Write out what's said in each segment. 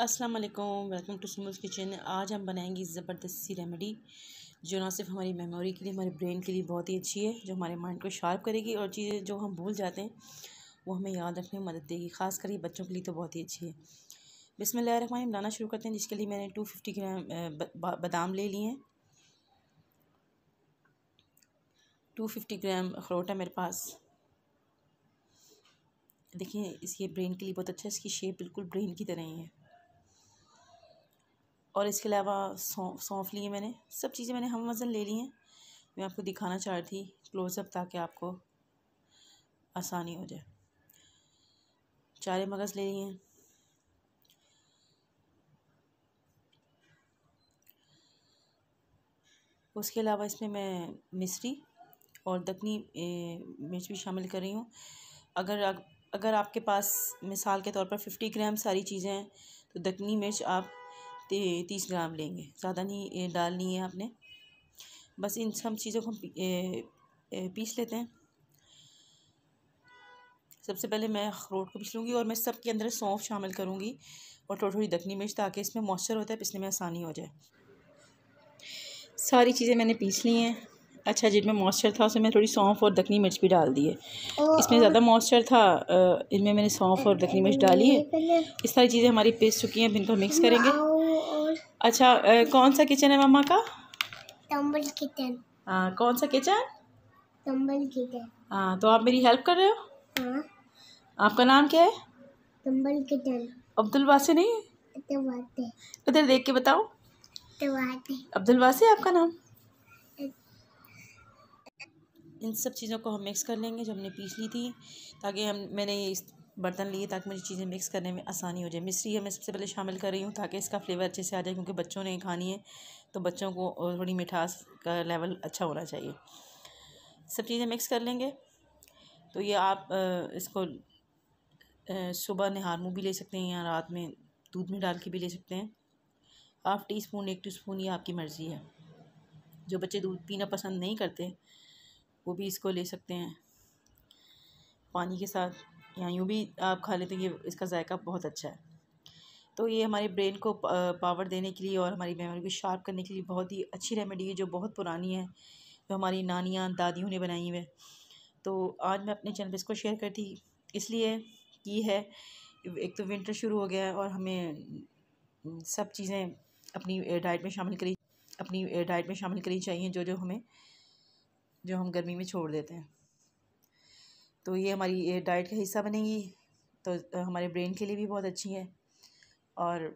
अस्सलाम वालेकुम welcome to सुमस kitchen आज हम बनाएंगे ज़बरदस्त सी रेमेडी जो ना सिर्फ हमारी मेमोरी के लिए हमारे ब्रेन के लिए बहुत ही अच्छी है जो हमारे माइंड को शार्प करेगी और चीज़ें जो हम भूल जाते हैं वो हमें याद रखने में मदद देगी ख़ास कर ये बच्चों के लिए तो बहुत ही अच्छी है बिसमिल्लर रखमान बनाना शुरू करते हैं जिसके लिए मैंने टू फिफ्टी ग्राम बादाम ले लिए हैं टू फिफ्टी ग्राम अखरोट है मेरे पास देखिए इसके ब्रेन के लिए बहुत अच्छा है इसकी शेप बिल्कुल ब्रेन की तरह ही है और इसके अलावा सौंफ सौंफ लिए मैंने सब चीज़ें मैंने हम वज़न ले ली हैं मैं आपको दिखाना चाह रही थी क्लोज़अप ताकि आपको आसानी हो जाए चारे मगज़ ले लिए हैं उसके अलावा इसमें मैं मिस्री और दखनी मिर्च भी शामिल कर रही हूँ अगर अगर आपके पास मिसाल के तौर पर फिफ्टी ग्राम सारी चीज़ें हैं तो दखनी मिर्च आप तीस ग्राम लेंगे ज़्यादा नहीं डालनी है आपने बस इन सब चीज़ों को पीस लेते हैं सबसे पहले मैं अखरोट को पीस लूँगी और मैं सब के अंदर सौंफ शामिल करूँगी और थोड़ी थोड़ी दखनी मिर्च ताकि इसमें मॉइस्चर होता है पिसने में आसानी हो जाए सारी चीज़ें मैंने पीस ली हैं अच्छा जिनमें मॉइस्चर था उसमें मैंने थोड़ी सौंफ और दखनी मिर्च भी डाल दी है इसमें ज़्यादा मॉइस्चर था इनमें मैंने सौंफ और दखनी मिर्च डाली है इस सारी चीज़ें हमारी पिस चुकी हैं इनको मिक्स करेंगे अच्छा कौन सा किचन है मामा का टम्बल किचन हाँ कौन सा किचन टम्बल किचन हाँ तो आप मेरी हेल्प कर रहे हो हाँ। आपका नाम क्या है टम्बल किचन अब्दुल वासी नहीं है इधर देख के बताओ अब्दुल वासी आपका नाम इन सब चीज़ों को हम मिक्स कर लेंगे जो हमने पीस ली थी ताकि हम मैंने ये इस बर्तन लिए ताकि मुझे चीज़ें मिक्स करने में आसानी हो जाए मिश्री मैं सबसे पहले शामिल कर रही हूँ ताकि इसका फ्लेवर अच्छे से आ जाए क्योंकि बच्चों ने खानी है तो बच्चों को थोड़ी मिठास का लेवल अच्छा होना चाहिए सब चीज़ें मिक्स कर लेंगे तो ये आप इसको सुबह नहार मुँह भी ले सकते हैं या रात में दूध में डाल के भी ले सकते हैं हाफ़ टी स्पून एक टी स्पून ये आपकी मर्ज़ी है जो बच्चे दूध पीना पसंद नहीं करते वो भी इसको ले सकते हैं पानी के साथ या यूँ भी आप खा लेते हैं ये इसका जायका बहुत अच्छा है तो ये हमारे ब्रेन को पावर देने के लिए और हमारी मेमोरी को शार्प करने के लिए बहुत ही अच्छी रेमेडी है जो बहुत पुरानी है जो हमारी नानियाँ दादियों ने बनाई हुई है तो आज मैं अपने चैनल पर इसको शेयर करती इसलिए कि है एक तो विंटर शुरू हो गया है और हमें सब चीज़ें अपनी डाइट में शामिल करी अपनी डाइट में शामिल करी चाहिए जो जो हमें जो हम गर्मी में छोड़ देते हैं तो ये हमारी डाइट का हिस्सा बनेगी तो हमारे ब्रेन के लिए भी बहुत अच्छी है और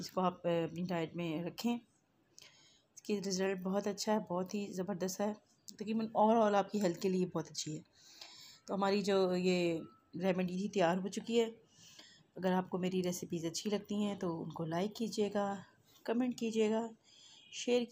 इसको आप अपनी डाइट में रखें इसकी रिज़ल्ट बहुत अच्छा है बहुत ही ज़बरदस्त है तकरीबन ओवरऑल आपकी हेल्थ के लिए बहुत अच्छी है तो हमारी जो ये रेमेडी थी तैयार हो चुकी है अगर आपको मेरी रेसिपीज़ अच्छी लगती हैं तो उनको लाइक कीजिएगा कमेंट कीजिएगा शेयर